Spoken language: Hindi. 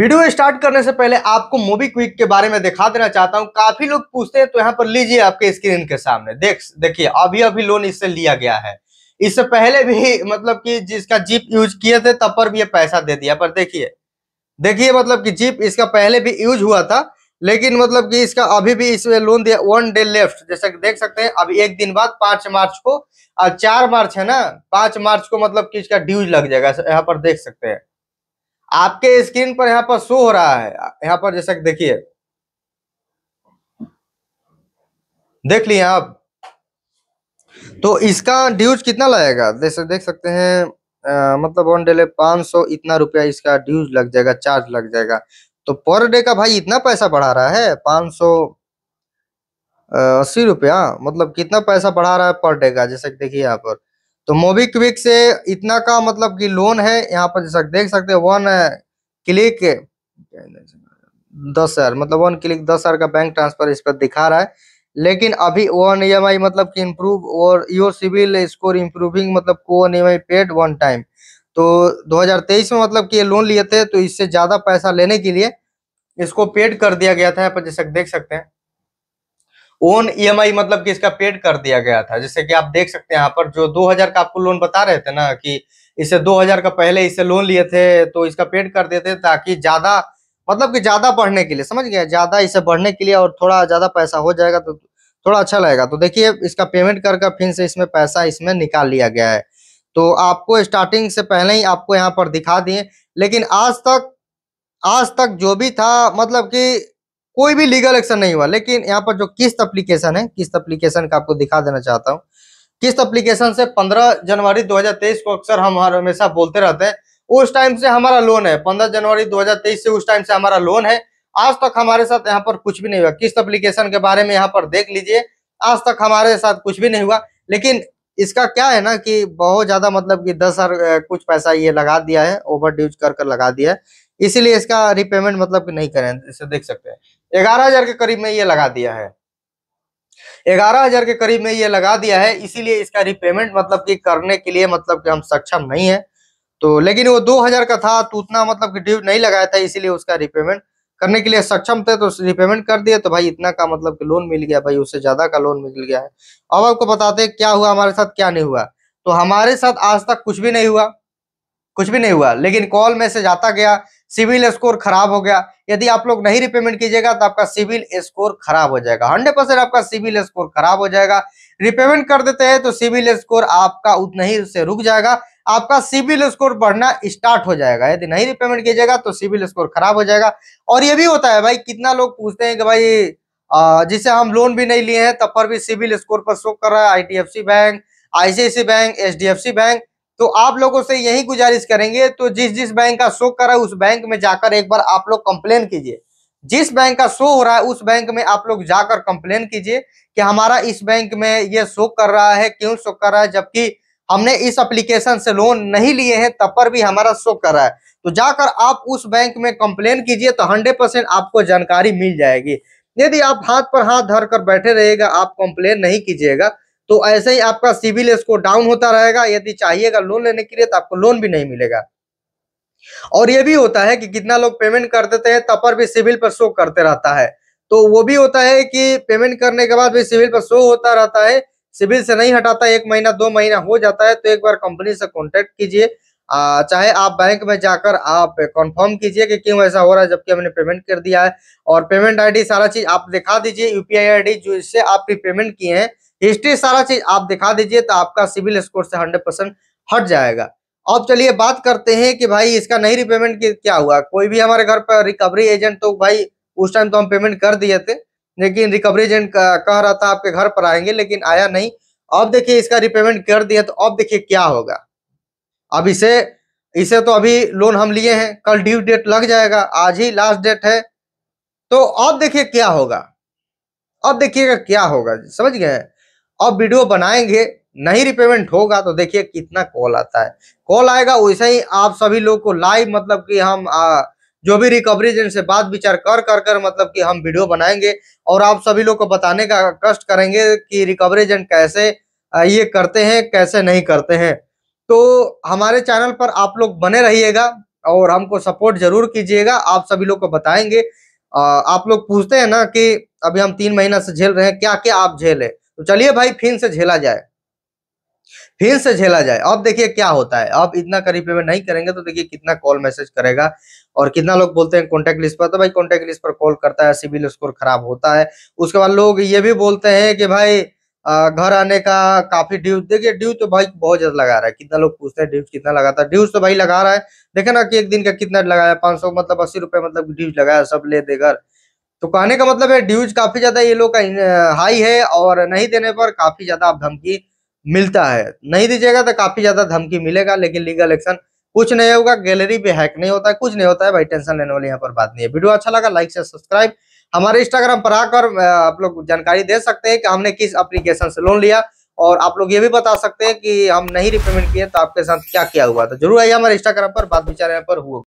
वीडियो स्टार्ट करने से पहले आपको मोबी क्विक के बारे में दिखा देना चाहता हूँ काफी लोग पूछते हैं तो यहाँ पर लीजिए आपके स्क्रीन के सामने देख देखिए अभी अभी लोन इससे लिया गया है इससे पहले भी मतलब कि जिसका जीप यूज किए थे तब पर भी ये पैसा दे दिया पर देखिए देखिए मतलब कि जीप इसका पहले भी यूज हुआ था लेकिन मतलब कि इसका अभी भी इसमें लोन दिया वन डे लेफ्ट जैसा देख सकते हैं अभी एक दिन बाद पांच मार्च को चार मार्च है ना पांच मार्च को मतलब कि इसका ड्यूज लग जाएगा यहाँ पर देख सकते हैं आपके स्क्रीन पर यहाँ पर शो हो रहा है यहाँ पर जैसा कि देखिए देख लिए आप तो इसका ड्यूज कितना लगेगा जैसे देख सकते हैं आ, मतलब ऑन डेले पांच सौ इतना रुपया इसका ड्यूज लग जाएगा चार्ज लग जाएगा तो पर डे का भाई इतना पैसा बढ़ा रहा है पांच सौ अस्सी रुपया मतलब कितना पैसा बढ़ा रहा है पर डे का जैसे देखिए यहाँ पर तो मोबीक्विक से इतना का मतलब कि लोन है यहाँ पर जैसा देख सकते हैं वन क्लिक दस हजार मतलब वन क्लिक दस हजार का बैंक ट्रांसफर इस पर दिखा रहा है लेकिन अभी वन ई मतलब कि इम्प्रूव और योर सिविल स्कोर इम्प्रूविंग मतलब को वन ई पेड वन टाइम तो 2023 में मतलब कि ये लोन लिए थे तो इससे ज़्यादा पैसा लेने के लिए इसको पेड कर दिया गया था यहाँ पर जैसा देख सकते हैं ओन ईएमआई e मतलब कि इसका पेड कर दिया गया था जैसे कि आप देख सकते हैं यहाँ पर जो 2000 का आपको लोन बता रहे थे ना कि इसे 2000 का पहले इसे लोन लिए थे तो इसका पेड कर देते ताकि ज़्यादा मतलब कि ज़्यादा बढ़ने के लिए समझ गया ज़्यादा इसे बढ़ने के लिए और थोड़ा ज़्यादा पैसा हो जाएगा तो थोड़ा अच्छा लगेगा तो देखिए इसका पेमेंट कर कर फिर से इसमें पैसा इसमें निकाल लिया गया है तो आपको स्टार्टिंग से पहले ही आपको यहाँ पर दिखा दिए लेकिन आज तक आज तक जो भी था मतलब कि कोई भी लीगल एक्शन नहीं हुआ लेकिन यहाँ पर जो किस्त अप्लीकेशन है किस्त अप्लीकेशन का आपको दिखा देना चाहता हूँ किस्त अप्लीकेशन से 15 जनवरी 2023 को अक्सर हम हमेशा बोलते रहते हैं उस टाइम से हमारा लोन है 15 जनवरी 2023 से उस टाइम से हमारा लोन है आज तक हमारे साथ यहाँ पर कुछ भी नहीं हुआ किस्त अप्लीकेशन के बारे में यहाँ पर देख लीजिए आज तक हमारे साथ कुछ भी नहीं हुआ लेकिन इसका क्या है ना कि बहुत ज्यादा मतलब कि दस हजार कुछ पैसा ये लगा दिया है ओवर ड्यूज कर कर लगा दिया है इसीलिए इसका रिपेमेंट मतलब नहीं करें इसे देख सकते हैं ग्यारह हजार के करीब में ये लगा दिया है ग्यारह हजार के करीब में ये लगा दिया है इसीलिए इसका रिपेमेंट मतलब कि करने के लिए मतलब कि हम सक्षम नहीं है तो लेकिन वो दो हजार का था तो उतना मतलब कि ड्यू नहीं लगाया था इसीलिए उसका रिपेमेंट करने के लिए सक्षम थे तो रिपेमेंट कर दिया तो भाई इतना का मतलब कि लोन मिल गया भाई उससे ज्यादा का लोन मिल गया है अब आपको बताते हैं क्या हुआ हमारे साथ क्या नहीं हुआ तो हमारे साथ आज तक कुछ भी नहीं हुआ कुछ भी नहीं हुआ लेकिन कॉल मैसेज आता गया सिविल स्कोर खराब हो गया यदि आप लोग नहीं रिपेमेंट कीजिएगा तो आपका सिविल स्कोर खराब हो जाएगा हंड्रेड परसेंट आपका सिविल स्कोर खराब हो जाएगा रिपेमेंट कर देते हैं तो सिविल स्कोर आपका उतना ही से रुक जाएगा आपका सिविल स्कोर बढ़ना स्टार्ट हो जाएगा यदि नहीं रिपेमेंट कीजिएगा तो सिविल स्कोर खराब हो जाएगा और ये भी होता है भाई कितना लोग पूछते हैं कि भाई जिसे हम लोन भी नहीं लिए हैं तब पर भी सिविल स्कोर पर शो कर रहा है I bank ICIC bank H bank तो आप लोगों से यही गुजारिश करेंगे तो जिस जिस बैंक का शो कर रहा है उस बैंक में जाकर एक बार आप लोग कंप्लेन कीजिए जिस बैंक का शो हो रहा है उस बैंक में आप लोग जाकर कंप्लेन कीजिए कि हमारा इस बैंक में ये शो कर रहा है क्यों शो कर रहा है जबकि हमने इस एप्लीकेशन से लोन नहीं लिए हैं तब पर भी हमारा शो कर रहा है तो जाकर आप उस बैंक में कंप्लेन कीजिए तो हंड्रेड परसेंट आपको जानकारी मिल जाएगी यदि आप हाथ पर हाथ धर कर बैठे रहेगा आप कंप्लेन नहीं कीजिएगा तो ऐसे ही आपका सिविल स्कोर डाउन होता रहेगा यदि चाहिएगा लोन लेने के लिए तो आपको लोन भी नहीं मिलेगा और ये भी होता है कि कितना लोग पेमेंट कर देते हैं तब पर भी सिविल पर शो करते रहता है तो वो भी होता है कि पेमेंट करने के बाद भी सिविल पर शो होता रहता है सिविल से नहीं हटाता एक महीना दो महीना हो जाता है तो एक बार कंपनी से कॉन्टेक्ट कीजिए चाहे आप बैंक में जाकर आप कंफर्म कीजिए कि क्यों ऐसा हो रहा है जबकि हमने पेमेंट कर दिया है और पेमेंट आईडी सारा चीज आप दिखा दीजिए यूपीआई आईडी जो इससे आप भी पेमेंट किए हैं हिस्ट्री सारा चीज आप दिखा दीजिए तो आपका सिविल स्कोर से हंड्रेड परसेंट हट जाएगा अब चलिए बात करते हैं कि भाई इसका नहीं रिपेमेंट क्या हुआ कोई भी हमारे घर पर रिकवरी एजेंट तो भाई उस टाइम तो हम पेमेंट कर दिए थे लेकिन रिकवरी एजेंट कह रहा था आपके घर पर आएंगे लेकिन आया नहीं अब देखिए इसका रिपेमेंट कर दिया तो अब देखिए क्या होगा अब इसे इसे तो अभी लोन हम लिए हैं कल ड्यू डेट लग जाएगा आज ही लास्ट डेट है तो अब देखिए क्या होगा अब देखिएगा क्या होगा समझ गए अब वीडियो बनाएंगे नहीं रिपेमेंट होगा तो देखिए कितना कॉल आता है कॉल आएगा वैसे ही आप सभी लोग को लाइव मतलब कि हम आ, जो भी रिकवरी एजेंट से बात विचार कर कर कर मतलब कि हम वीडियो बनाएंगे और आप सभी लोग को बताने का कष्ट करेंगे कि रिकवरी एजेंट कैसे ये करते हैं कैसे नहीं करते हैं तो हमारे चैनल पर आप लोग बने रहिएगा और हमको सपोर्ट जरूर कीजिएगा आप सभी लोग को बताएंगे आप लोग पूछते हैं ना कि अभी हम तीन महीना से झेल रहे हैं क्या क्या आप झेलें तो चलिए भाई फिन से झेला जाए फिन से झेला जाए अब देखिए क्या होता है अब इतना करीब पेमेंट नहीं करेंगे तो देखिए कितना कॉल मैसेज करेगा और कितना लोग बोलते हैं कॉन्टैक्ट लिस्ट पर तो भाई कॉन्टैक्ट लिस्ट पर कॉल करता है सिविल स्कोर खराब होता है उसके बाद लोग ये भी बोलते हैं कि भाई घर आने का काफी ड्यूज देखिए ड्यूज तो भाई बहुत ज्यादा लगा रहा है कितना लोग पूछते हैं ड्यूज कितना लगाता है ड्यूज तो भाई लगा रहा है देखे ना कि एक दिन का कितना लगाया सौ मतलब अस्सी रुपए मतलब ड्यूज लगाया सब ले दे घर तो कहने का मतलब है ड्यूज काफी ज्यादा ये लोग का हाई है और नहीं देने पर काफी ज्यादा आप धमकी मिलता है नहीं दीजिएगा तो काफी ज्यादा धमकी मिलेगा लेकिन लीगल एक्शन कुछ नहीं होगा गैलरी पे हैक नहीं होता है कुछ नहीं होता है भाई टेंशन लेने वाली यहाँ पर बात नहीं है वीडियो अच्छा लगा लाइक से सब्सक्राइब हमारे इंस्टाग्राम पर आकर आप लोग जानकारी दे सकते हैं कि हमने किस अप्लीकेशन से लोन लिया और आप लोग ये भी बता सकते हैं कि हम नहीं रिपेमेंट किए तो आपके साथ क्या क्या हुआ तो जरूर आइए हमारे इंस्टाग्राम पर बात विचार यहाँ पर हुआ